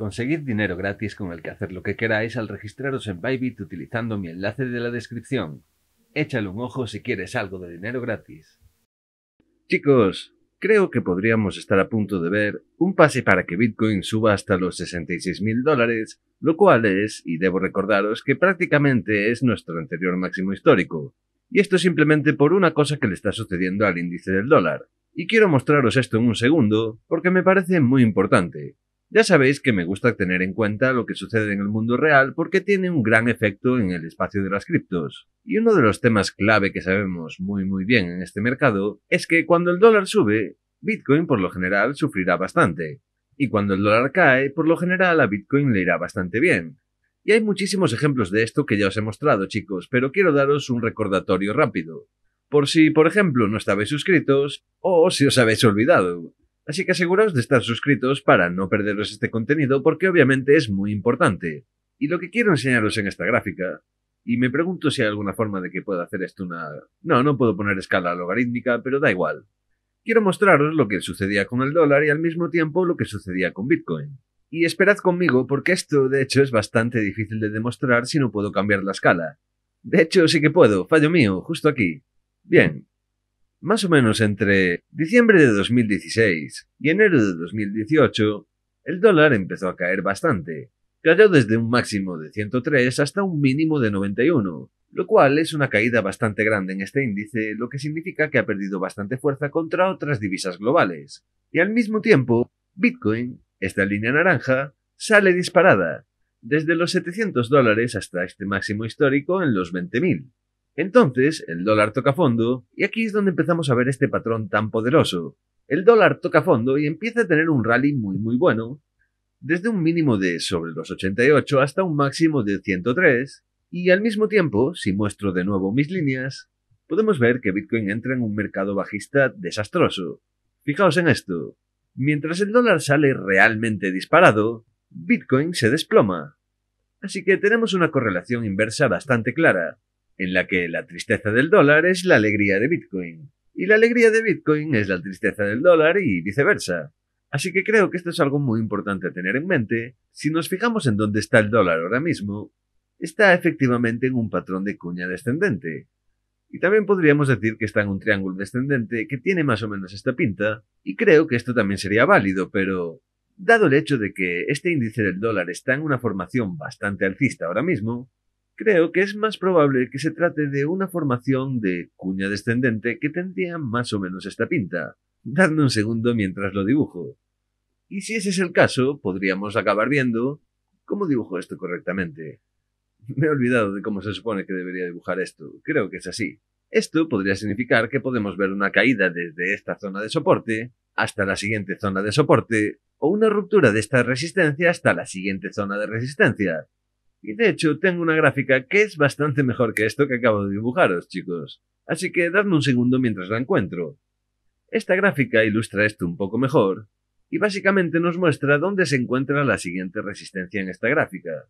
Conseguid dinero gratis con el que hacer lo que queráis al registraros en Bybit utilizando mi enlace de la descripción. Échale un ojo si quieres algo de dinero gratis. Chicos, creo que podríamos estar a punto de ver un pase para que Bitcoin suba hasta los 66.000 dólares, lo cual es, y debo recordaros, que prácticamente es nuestro anterior máximo histórico. Y esto simplemente por una cosa que le está sucediendo al índice del dólar. Y quiero mostraros esto en un segundo, porque me parece muy importante. Ya sabéis que me gusta tener en cuenta lo que sucede en el mundo real porque tiene un gran efecto en el espacio de las criptos. Y uno de los temas clave que sabemos muy muy bien en este mercado es que cuando el dólar sube, Bitcoin por lo general sufrirá bastante. Y cuando el dólar cae, por lo general a Bitcoin le irá bastante bien. Y hay muchísimos ejemplos de esto que ya os he mostrado, chicos, pero quiero daros un recordatorio rápido. Por si, por ejemplo, no estabais suscritos o si os habéis olvidado. Así que aseguraos de estar suscritos para no perderos este contenido porque obviamente es muy importante. Y lo que quiero enseñaros en esta gráfica, y me pregunto si hay alguna forma de que pueda hacer esto una... No, no puedo poner escala logarítmica, pero da igual. Quiero mostraros lo que sucedía con el dólar y al mismo tiempo lo que sucedía con Bitcoin. Y esperad conmigo porque esto de hecho es bastante difícil de demostrar si no puedo cambiar la escala. De hecho sí que puedo, fallo mío, justo aquí. Bien, más o menos entre diciembre de 2016 y enero de 2018, el dólar empezó a caer bastante. Cayó desde un máximo de 103 hasta un mínimo de 91, lo cual es una caída bastante grande en este índice, lo que significa que ha perdido bastante fuerza contra otras divisas globales. Y al mismo tiempo, Bitcoin, esta línea naranja, sale disparada, desde los 700 dólares hasta este máximo histórico en los 20.000. Entonces, el dólar toca fondo, y aquí es donde empezamos a ver este patrón tan poderoso. El dólar toca fondo y empieza a tener un rally muy muy bueno, desde un mínimo de sobre los 88 hasta un máximo de 103, y al mismo tiempo, si muestro de nuevo mis líneas, podemos ver que Bitcoin entra en un mercado bajista desastroso. Fijaos en esto. Mientras el dólar sale realmente disparado, Bitcoin se desploma. Así que tenemos una correlación inversa bastante clara en la que la tristeza del dólar es la alegría de Bitcoin, y la alegría de Bitcoin es la tristeza del dólar y viceversa. Así que creo que esto es algo muy importante a tener en mente. Si nos fijamos en dónde está el dólar ahora mismo, está efectivamente en un patrón de cuña descendente. Y también podríamos decir que está en un triángulo descendente que tiene más o menos esta pinta, y creo que esto también sería válido, pero dado el hecho de que este índice del dólar está en una formación bastante alcista ahora mismo, Creo que es más probable que se trate de una formación de cuña descendente que tendría más o menos esta pinta. Dadme un segundo mientras lo dibujo. Y si ese es el caso, podríamos acabar viendo cómo dibujo esto correctamente. Me he olvidado de cómo se supone que debería dibujar esto. Creo que es así. Esto podría significar que podemos ver una caída desde esta zona de soporte hasta la siguiente zona de soporte o una ruptura de esta resistencia hasta la siguiente zona de resistencia. Y de hecho tengo una gráfica que es bastante mejor que esto que acabo de dibujaros, chicos. Así que dadme un segundo mientras la encuentro. Esta gráfica ilustra esto un poco mejor, y básicamente nos muestra dónde se encuentra la siguiente resistencia en esta gráfica.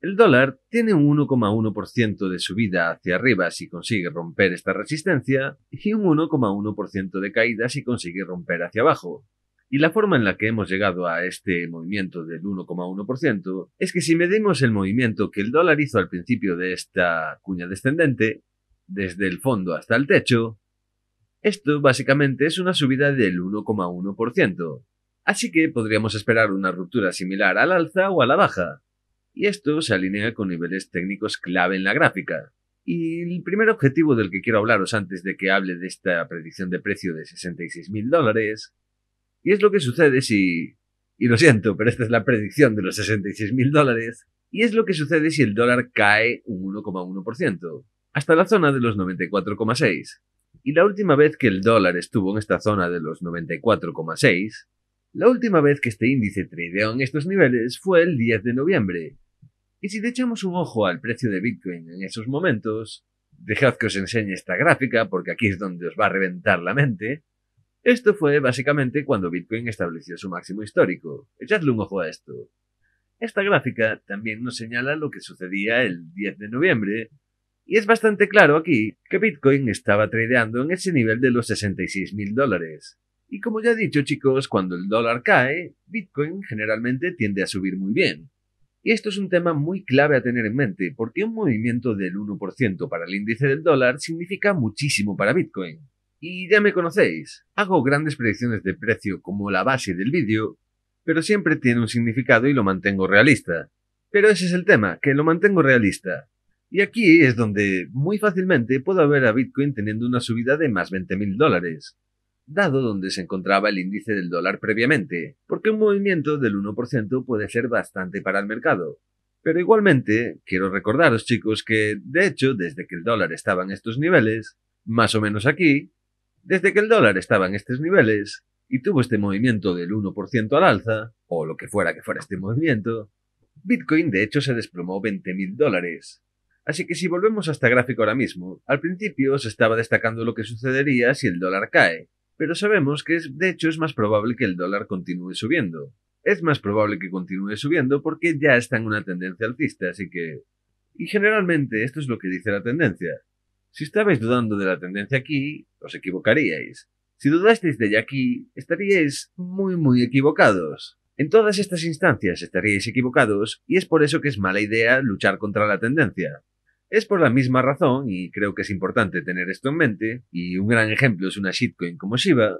El dólar tiene un 1,1% de subida hacia arriba si consigue romper esta resistencia y un 1,1% de caída si consigue romper hacia abajo. Y la forma en la que hemos llegado a este movimiento del 1,1% es que si medimos el movimiento que el dólar hizo al principio de esta cuña descendente, desde el fondo hasta el techo, esto básicamente es una subida del 1,1%. Así que podríamos esperar una ruptura similar al alza o a la baja. Y esto se alinea con niveles técnicos clave en la gráfica. Y el primer objetivo del que quiero hablaros antes de que hable de esta predicción de precio de 66.000 dólares y es lo que sucede si, y lo siento, pero esta es la predicción de los 66.000 mil dólares, y es lo que sucede si el dólar cae un 1,1%, hasta la zona de los 94,6. Y la última vez que el dólar estuvo en esta zona de los 94,6, la última vez que este índice tradeó en estos niveles fue el 10 de noviembre. Y si le echamos un ojo al precio de Bitcoin en esos momentos, dejad que os enseñe esta gráfica porque aquí es donde os va a reventar la mente, esto fue básicamente cuando Bitcoin estableció su máximo histórico. Echadle un ojo a esto. Esta gráfica también nos señala lo que sucedía el 10 de noviembre, y es bastante claro aquí que Bitcoin estaba tradeando en ese nivel de los 66 mil dólares. Y como ya he dicho chicos, cuando el dólar cae, Bitcoin generalmente tiende a subir muy bien. Y esto es un tema muy clave a tener en mente, porque un movimiento del 1% para el índice del dólar significa muchísimo para Bitcoin. Y ya me conocéis, hago grandes predicciones de precio como la base del vídeo, pero siempre tiene un significado y lo mantengo realista. Pero ese es el tema, que lo mantengo realista. Y aquí es donde muy fácilmente puedo ver a Bitcoin teniendo una subida de más 20.000 dólares, dado donde se encontraba el índice del dólar previamente, porque un movimiento del 1% puede ser bastante para el mercado. Pero igualmente, quiero recordaros chicos que, de hecho, desde que el dólar estaba en estos niveles, más o menos aquí, desde que el dólar estaba en estos niveles y tuvo este movimiento del 1% al alza, o lo que fuera que fuera este movimiento, Bitcoin de hecho se desplomó 20.000 dólares. Así que si volvemos a gráfico ahora mismo, al principio se estaba destacando lo que sucedería si el dólar cae, pero sabemos que de hecho es más probable que el dólar continúe subiendo. Es más probable que continúe subiendo porque ya está en una tendencia alcista, así que... Y generalmente esto es lo que dice la tendencia. Si estabais dudando de la tendencia aquí, os equivocaríais. Si dudasteis de aquí, estaríais muy muy equivocados. En todas estas instancias estaríais equivocados y es por eso que es mala idea luchar contra la tendencia. Es por la misma razón, y creo que es importante tener esto en mente, y un gran ejemplo es una shitcoin como Shiba,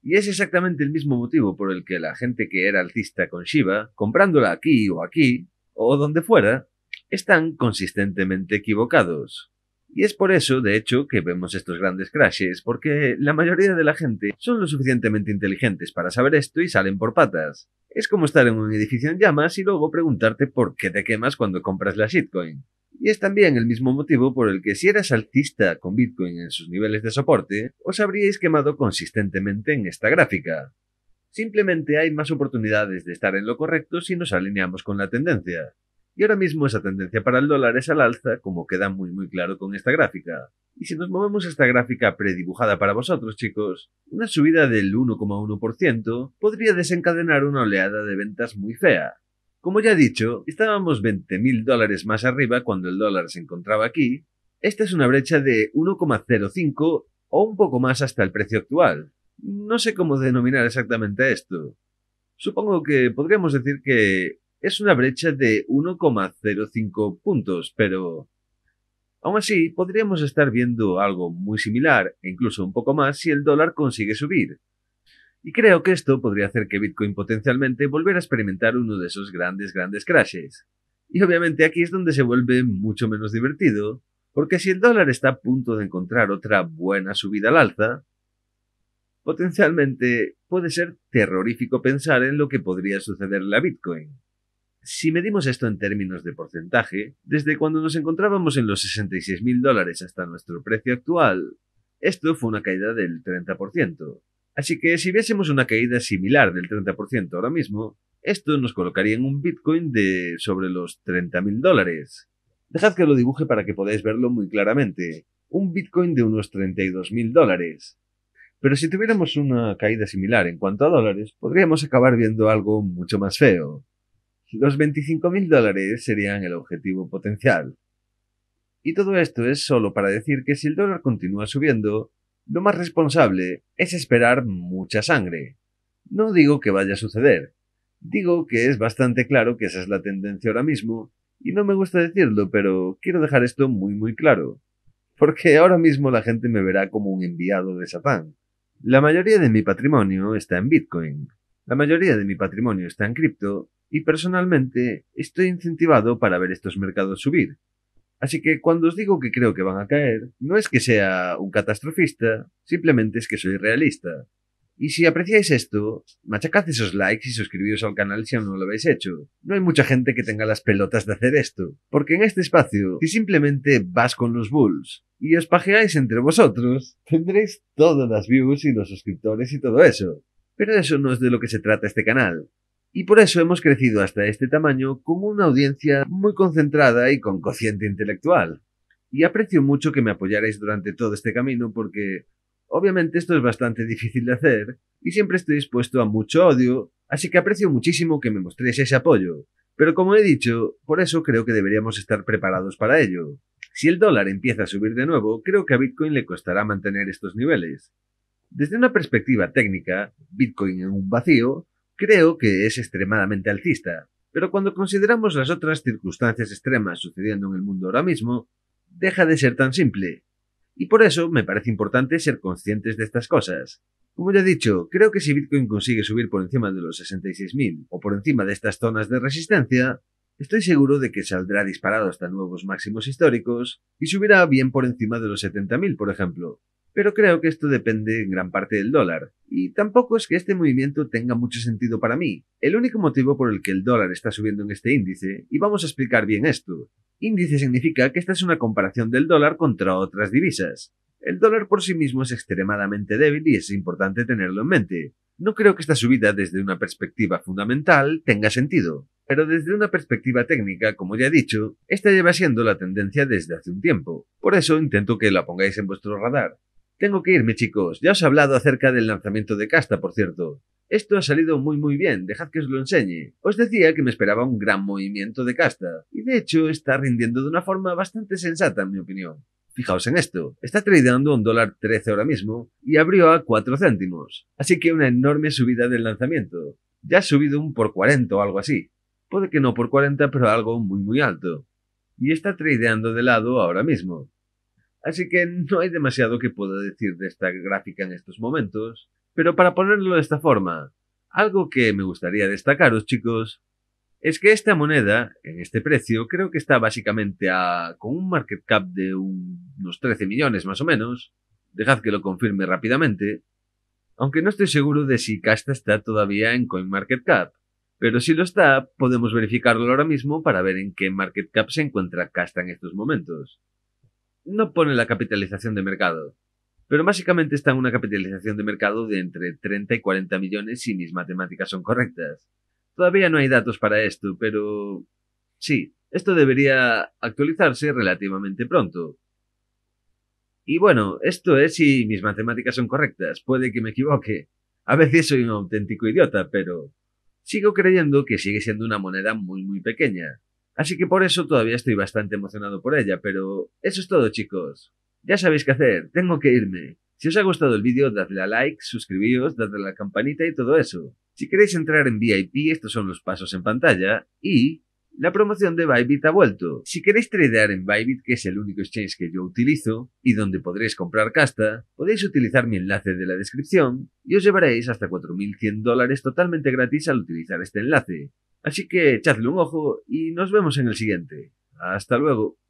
y es exactamente el mismo motivo por el que la gente que era alcista con Shiba, comprándola aquí o aquí, o donde fuera, están consistentemente equivocados. Y es por eso, de hecho, que vemos estos grandes crashes, porque la mayoría de la gente son lo suficientemente inteligentes para saber esto y salen por patas. Es como estar en un edificio en llamas y luego preguntarte por qué te quemas cuando compras la shitcoin. Y es también el mismo motivo por el que si eras altista con Bitcoin en sus niveles de soporte, os habríais quemado consistentemente en esta gráfica. Simplemente hay más oportunidades de estar en lo correcto si nos alineamos con la tendencia. Y ahora mismo esa tendencia para el dólar es al alza, como queda muy muy claro con esta gráfica. Y si nos movemos a esta gráfica predibujada para vosotros, chicos, una subida del 1,1% podría desencadenar una oleada de ventas muy fea. Como ya he dicho, estábamos 20.000 dólares más arriba cuando el dólar se encontraba aquí. Esta es una brecha de 1,05 o un poco más hasta el precio actual. No sé cómo denominar exactamente esto. Supongo que podríamos decir que es una brecha de 1,05 puntos, pero... Aún así, podríamos estar viendo algo muy similar, e incluso un poco más, si el dólar consigue subir. Y creo que esto podría hacer que Bitcoin potencialmente volviera a experimentar uno de esos grandes, grandes crashes. Y obviamente aquí es donde se vuelve mucho menos divertido, porque si el dólar está a punto de encontrar otra buena subida al alza, potencialmente puede ser terrorífico pensar en lo que podría sucederle a Bitcoin. Si medimos esto en términos de porcentaje, desde cuando nos encontrábamos en los 66.000 dólares hasta nuestro precio actual, esto fue una caída del 30%. Así que si viésemos una caída similar del 30% ahora mismo, esto nos colocaría en un Bitcoin de sobre los 30.000 dólares. Dejad que lo dibuje para que podáis verlo muy claramente. Un Bitcoin de unos 32.000 dólares. Pero si tuviéramos una caída similar en cuanto a dólares, podríamos acabar viendo algo mucho más feo. Los 25.000 dólares serían el objetivo potencial. Y todo esto es solo para decir que si el dólar continúa subiendo, lo más responsable es esperar mucha sangre. No digo que vaya a suceder, digo que es bastante claro que esa es la tendencia ahora mismo, y no me gusta decirlo, pero quiero dejar esto muy muy claro, porque ahora mismo la gente me verá como un enviado de Satán. La mayoría de mi patrimonio está en Bitcoin, la mayoría de mi patrimonio está en cripto, y personalmente estoy incentivado para ver estos mercados subir. Así que cuando os digo que creo que van a caer, no es que sea un catastrofista, simplemente es que soy realista. Y si apreciáis esto, machacad esos likes y suscribiros al canal si aún no lo habéis hecho. No hay mucha gente que tenga las pelotas de hacer esto, porque en este espacio, si simplemente vas con los bulls y os pajeáis entre vosotros, tendréis todas las views y los suscriptores y todo eso. Pero eso no es de lo que se trata este canal. Y por eso hemos crecido hasta este tamaño como una audiencia muy concentrada y con cociente intelectual. Y aprecio mucho que me apoyarais durante todo este camino porque obviamente esto es bastante difícil de hacer y siempre estoy expuesto a mucho odio, así que aprecio muchísimo que me mostréis ese apoyo. Pero como he dicho, por eso creo que deberíamos estar preparados para ello. Si el dólar empieza a subir de nuevo, creo que a Bitcoin le costará mantener estos niveles. Desde una perspectiva técnica, Bitcoin en un vacío creo que es extremadamente alcista, pero cuando consideramos las otras circunstancias extremas sucediendo en el mundo ahora mismo, deja de ser tan simple. Y por eso me parece importante ser conscientes de estas cosas. Como ya he dicho, creo que si Bitcoin consigue subir por encima de los 66.000 o por encima de estas zonas de resistencia, estoy seguro de que saldrá disparado hasta nuevos máximos históricos y subirá bien por encima de los 70.000, por ejemplo pero creo que esto depende en gran parte del dólar. Y tampoco es que este movimiento tenga mucho sentido para mí. El único motivo por el que el dólar está subiendo en este índice, y vamos a explicar bien esto. Índice significa que esta es una comparación del dólar contra otras divisas. El dólar por sí mismo es extremadamente débil y es importante tenerlo en mente. No creo que esta subida desde una perspectiva fundamental tenga sentido, pero desde una perspectiva técnica, como ya he dicho, esta lleva siendo la tendencia desde hace un tiempo. Por eso intento que la pongáis en vuestro radar. Tengo que irme, chicos. Ya os he hablado acerca del lanzamiento de casta, por cierto. Esto ha salido muy muy bien, dejad que os lo enseñe. Os decía que me esperaba un gran movimiento de casta, y de hecho está rindiendo de una forma bastante sensata, en mi opinión. Fijaos en esto, está tradeando un dólar 13 ahora mismo y abrió a 4 céntimos, así que una enorme subida del lanzamiento. Ya ha subido un por 40 o algo así. Puede que no por 40, pero algo muy muy alto. Y está tradeando de lado ahora mismo. Así que no hay demasiado que pueda decir de esta gráfica en estos momentos, pero para ponerlo de esta forma, algo que me gustaría destacaros chicos, es que esta moneda, en este precio, creo que está básicamente a, con un market cap de unos 13 millones más o menos, dejad que lo confirme rápidamente, aunque no estoy seguro de si Casta está todavía en CoinMarketCap, pero si lo está, podemos verificarlo ahora mismo para ver en qué market cap se encuentra Casta en estos momentos no pone la capitalización de mercado, pero básicamente está en una capitalización de mercado de entre 30 y 40 millones si mis matemáticas son correctas. Todavía no hay datos para esto, pero sí, esto debería actualizarse relativamente pronto. Y bueno, esto es si mis matemáticas son correctas, puede que me equivoque. A veces soy un auténtico idiota, pero sigo creyendo que sigue siendo una moneda muy muy pequeña. Así que por eso todavía estoy bastante emocionado por ella, pero eso es todo chicos. Ya sabéis qué hacer, tengo que irme. Si os ha gustado el vídeo, dadle a like, suscribíos, dadle a la campanita y todo eso. Si queréis entrar en VIP, estos son los pasos en pantalla. Y la promoción de Bybit ha vuelto. Si queréis tradear en Bybit, que es el único exchange que yo utilizo y donde podréis comprar casta, podéis utilizar mi enlace de la descripción y os llevaréis hasta 4.100 dólares totalmente gratis al utilizar este enlace. Así que echadle un ojo y nos vemos en el siguiente. Hasta luego.